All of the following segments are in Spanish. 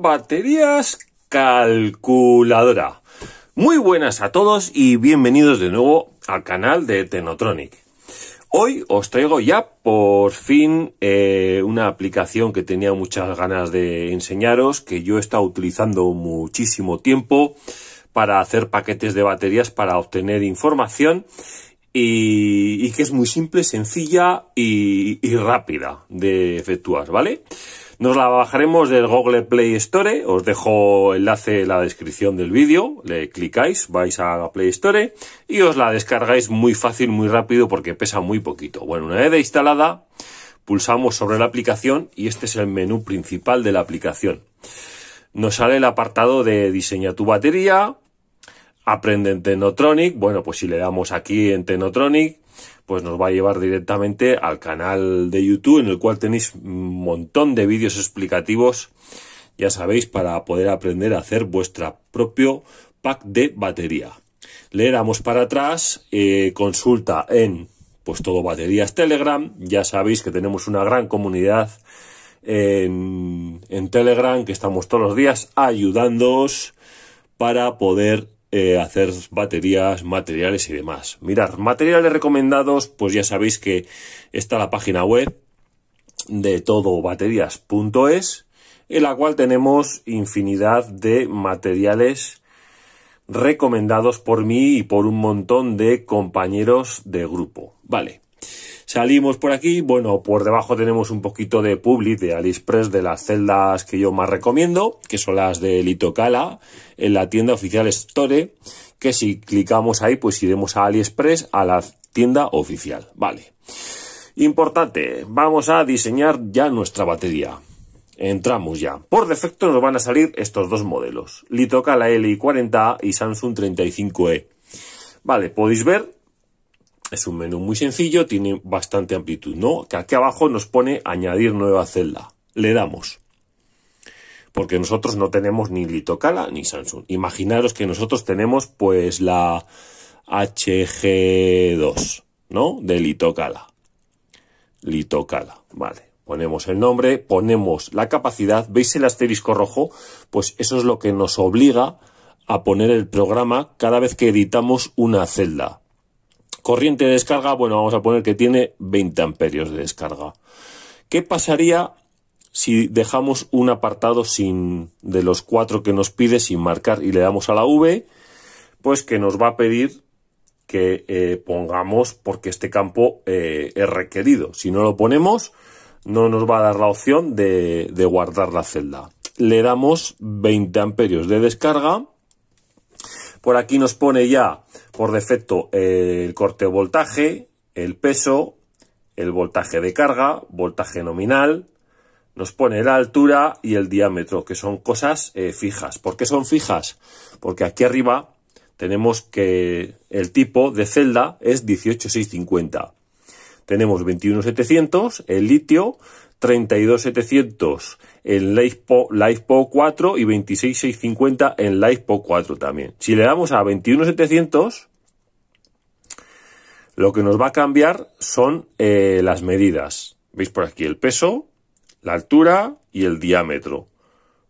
baterías calculadora. Muy buenas a todos y bienvenidos de nuevo al canal de Tenotronic. Hoy os traigo ya por fin eh, una aplicación que tenía muchas ganas de enseñaros, que yo he estado utilizando muchísimo tiempo para hacer paquetes de baterías para obtener información y, que es muy simple, sencilla y rápida de efectuar, ¿vale? Nos la bajaremos del Google Play Store. Os dejo enlace en la descripción del vídeo. Le clicáis, vais a la Play Store y os la descargáis muy fácil, muy rápido porque pesa muy poquito. Bueno, una vez instalada, pulsamos sobre la aplicación y este es el menú principal de la aplicación. Nos sale el apartado de diseña tu batería, aprende en Tenotronic. Bueno, pues si le damos aquí en Tenotronic, pues nos va a llevar directamente al canal de YouTube en el cual tenéis un montón de vídeos explicativos, ya sabéis, para poder aprender a hacer vuestro propio pack de batería. Le damos para atrás, eh, consulta en pues todo baterías Telegram, ya sabéis que tenemos una gran comunidad en, en Telegram que estamos todos los días ayudándoos para poder eh, hacer baterías, materiales y demás. Mirad, materiales recomendados, pues ya sabéis que está la página web de todobaterías.es, en la cual tenemos infinidad de materiales recomendados por mí y por un montón de compañeros de grupo. Vale, Salimos por aquí, bueno, por debajo tenemos un poquito de public de Aliexpress, de las celdas que yo más recomiendo, que son las de Litocala, en la tienda oficial Store, que si clicamos ahí, pues iremos a Aliexpress, a la tienda oficial, vale. Importante, vamos a diseñar ya nuestra batería. Entramos ya. Por defecto nos van a salir estos dos modelos, Litocala Li40 y Samsung 35E. Vale, podéis ver es un menú muy sencillo, tiene bastante amplitud, ¿no? Que aquí abajo nos pone añadir nueva celda. Le damos. Porque nosotros no tenemos ni Litocala ni Samsung. Imaginaros que nosotros tenemos pues la HG2, ¿no? De Litocala. Litocala, vale. Ponemos el nombre, ponemos la capacidad, ¿veis el asterisco rojo? Pues eso es lo que nos obliga a poner el programa cada vez que editamos una celda. Corriente de descarga, bueno, vamos a poner que tiene 20 amperios de descarga. ¿Qué pasaría si dejamos un apartado sin, de los cuatro que nos pide sin marcar y le damos a la V? Pues que nos va a pedir que eh, pongamos porque este campo eh, es requerido. Si no lo ponemos, no nos va a dar la opción de, de guardar la celda. Le damos 20 amperios de descarga por aquí nos pone ya por defecto el corte voltaje, el peso, el voltaje de carga, voltaje nominal, nos pone la altura y el diámetro, que son cosas eh, fijas. ¿Por qué son fijas? Porque aquí arriba tenemos que el tipo de celda es 18650. Tenemos 21700, el litio, 32700 en la 4 y 26650 en la 4 también. Si le damos a 21700, lo que nos va a cambiar son eh, las medidas. ¿Veis por aquí el peso, la altura y el diámetro?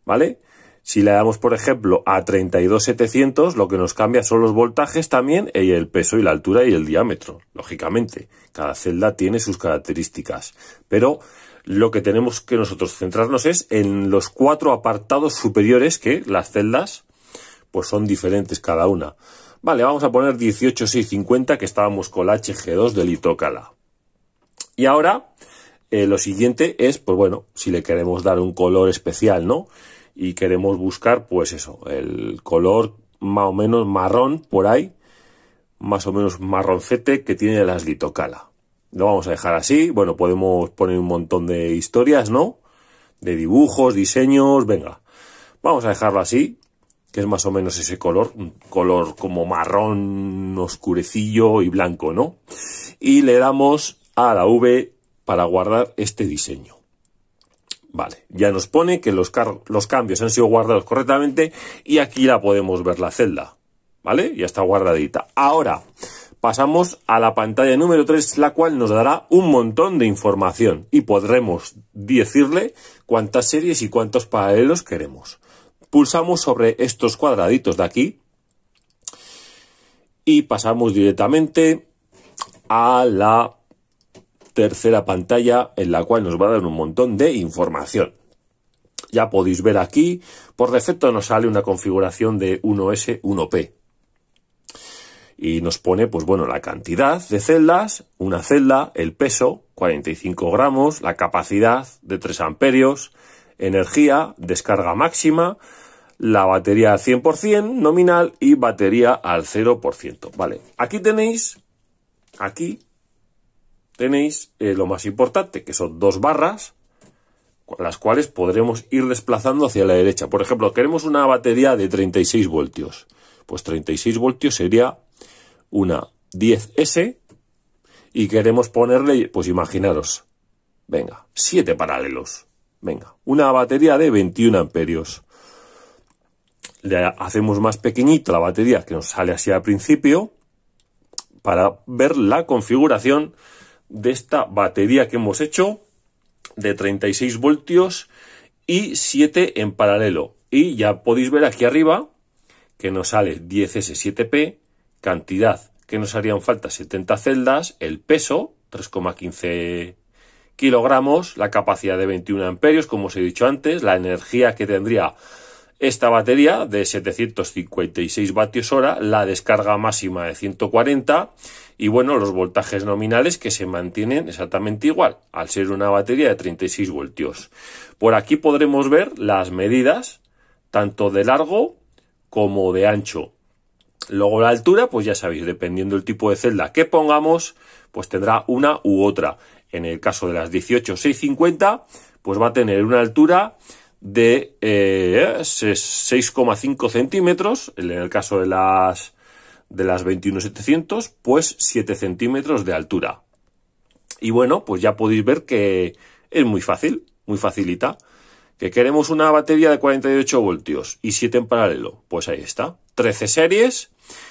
¿Vale? Si le damos, por ejemplo, a 32700, lo que nos cambia son los voltajes también, eh, y el peso y la altura y el diámetro, lógicamente. Cada celda tiene sus características, pero lo que tenemos que nosotros centrarnos es en los cuatro apartados superiores que las celdas pues son diferentes cada una. Vale, vamos a poner 18650 que estábamos con la HG2 de litocala Y ahora eh, lo siguiente es, pues bueno, si le queremos dar un color especial, ¿no? Y queremos buscar, pues eso, el color más o menos marrón por ahí, más o menos marroncete que tiene las litocala. Lo vamos a dejar así. Bueno, podemos poner un montón de historias, ¿no? De dibujos, diseños, venga. Vamos a dejarlo así, que es más o menos ese color, un color como marrón, oscurecillo y blanco, ¿no? Y le damos a la V para guardar este diseño. Vale, ya nos pone que los, los cambios han sido guardados correctamente y aquí la podemos ver la celda. ¿Vale? Ya está guardadita. Ahora, pasamos a la pantalla número 3, la cual nos dará un montón de información y podremos decirle cuántas series y cuántos paralelos queremos. Pulsamos sobre estos cuadraditos de aquí y pasamos directamente a la tercera pantalla en la cual nos va a dar un montón de información. Ya podéis ver aquí, por defecto nos sale una configuración de 1S, 1P y nos pone, pues bueno, la cantidad de celdas, una celda, el peso, 45 gramos, la capacidad de 3 amperios, energía, descarga máxima, la batería al 100% nominal y batería al 0%. Vale, aquí tenéis, aquí tenéis eh, lo más importante, que son dos barras, las cuales podremos ir desplazando hacia la derecha. Por ejemplo, queremos una batería de 36 voltios. Pues 36 voltios sería una 10S y queremos ponerle, pues imaginaros, venga, 7 paralelos, venga, una batería de 21 amperios. Le hacemos más pequeñita la batería que nos sale así al principio para ver la configuración de esta batería que hemos hecho de 36 voltios y 7 en paralelo. Y ya podéis ver aquí arriba que nos sale 10S7P cantidad que nos harían falta 70 celdas, el peso 3,15 kilogramos, la capacidad de 21 amperios, como os he dicho antes, la energía que tendría esta batería de 756 vatios hora, la descarga máxima de 140 y bueno, los voltajes nominales que se mantienen exactamente igual, al ser una batería de 36 voltios. Por aquí podremos ver las medidas tanto de largo como de ancho. Luego la altura, pues ya sabéis, dependiendo del tipo de celda que pongamos, pues tendrá una u otra. En el caso de las 18650, pues va a tener una altura de 6,5 eh, centímetros. En el caso de las, de las 21700, pues 7 centímetros de altura. Y bueno, pues ya podéis ver que es muy fácil, muy facilita. Que queremos una batería de 48 voltios y 7 en paralelo. Pues ahí está. 13 series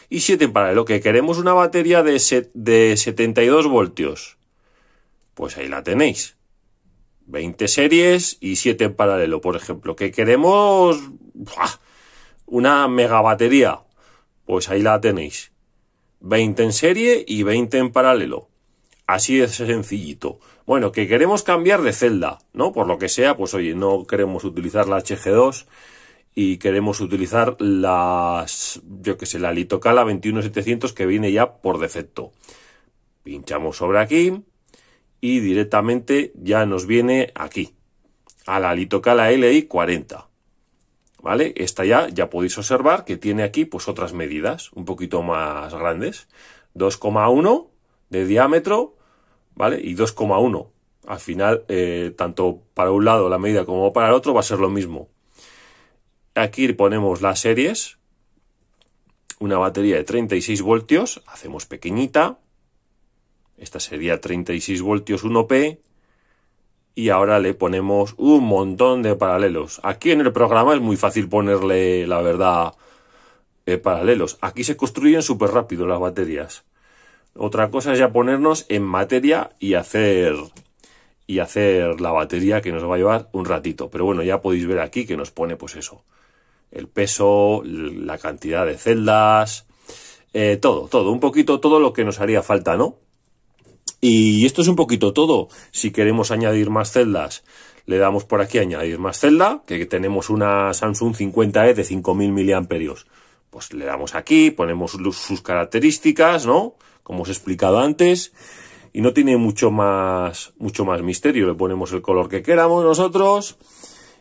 y 7 en paralelo, que queremos una batería de, setenta de 72 voltios. Pues ahí la tenéis. 20 series y 7 en paralelo, por ejemplo. Que queremos una megabatería Pues ahí la tenéis. 20 en serie y 20 en paralelo. Así de sencillito. Bueno, que queremos cambiar de celda, ¿no? Por lo que sea, pues oye, no queremos utilizar la HG2 y queremos utilizar las, yo que sé, la Litocala 21700 que viene ya por defecto. Pinchamos sobre aquí y directamente ya nos viene aquí, a la Litocala LI 40. ¿Vale? Esta ya, ya podéis observar que tiene aquí pues otras medidas, un poquito más grandes. 2,1 de diámetro, ¿vale? Y 2,1. Al final, eh, tanto para un lado la medida como para el otro va a ser lo mismo. Aquí ponemos las series. Una batería de 36 voltios, hacemos pequeñita. Esta sería 36 voltios 1P. Y ahora le ponemos un montón de paralelos. Aquí en el programa es muy fácil ponerle, la verdad, eh, paralelos. Aquí se construyen súper rápido las baterías. Otra cosa es ya ponernos en materia y hacer y hacer la batería que nos va a llevar un ratito. Pero bueno, ya podéis ver aquí que nos pone pues eso. El peso, la cantidad de celdas, eh, todo, todo, un poquito todo lo que nos haría falta, ¿no? Y esto es un poquito todo. Si queremos añadir más celdas, le damos por aquí añadir más celda, que tenemos una Samsung 50E de 5000 miliamperios. Pues le damos aquí, ponemos sus características, ¿no? Como os he explicado antes y no tiene mucho más, mucho más misterio. Le ponemos el color que queramos nosotros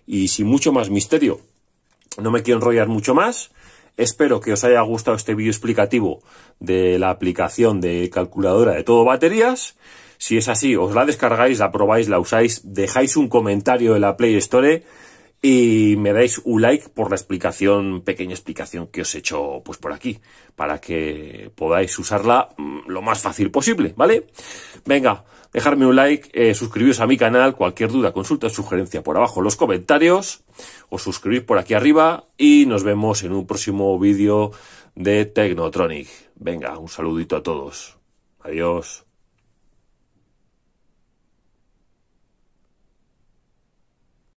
y sin mucho más misterio. No me quiero enrollar mucho más. Espero que os haya gustado este vídeo explicativo de la aplicación de calculadora de todo baterías. Si es así, os la descargáis, la probáis, la usáis, dejáis un comentario en la Play Store y me dais un like por la explicación, pequeña explicación que os he hecho pues por aquí, para que podáis usarla mm, lo más fácil posible, ¿vale? Venga, dejarme un like, eh, suscribiros a mi canal, cualquier duda, consulta, sugerencia por abajo en los comentarios, o suscribir por aquí arriba y nos vemos en un próximo vídeo de Technotronic. Venga, un saludito a todos. Adiós.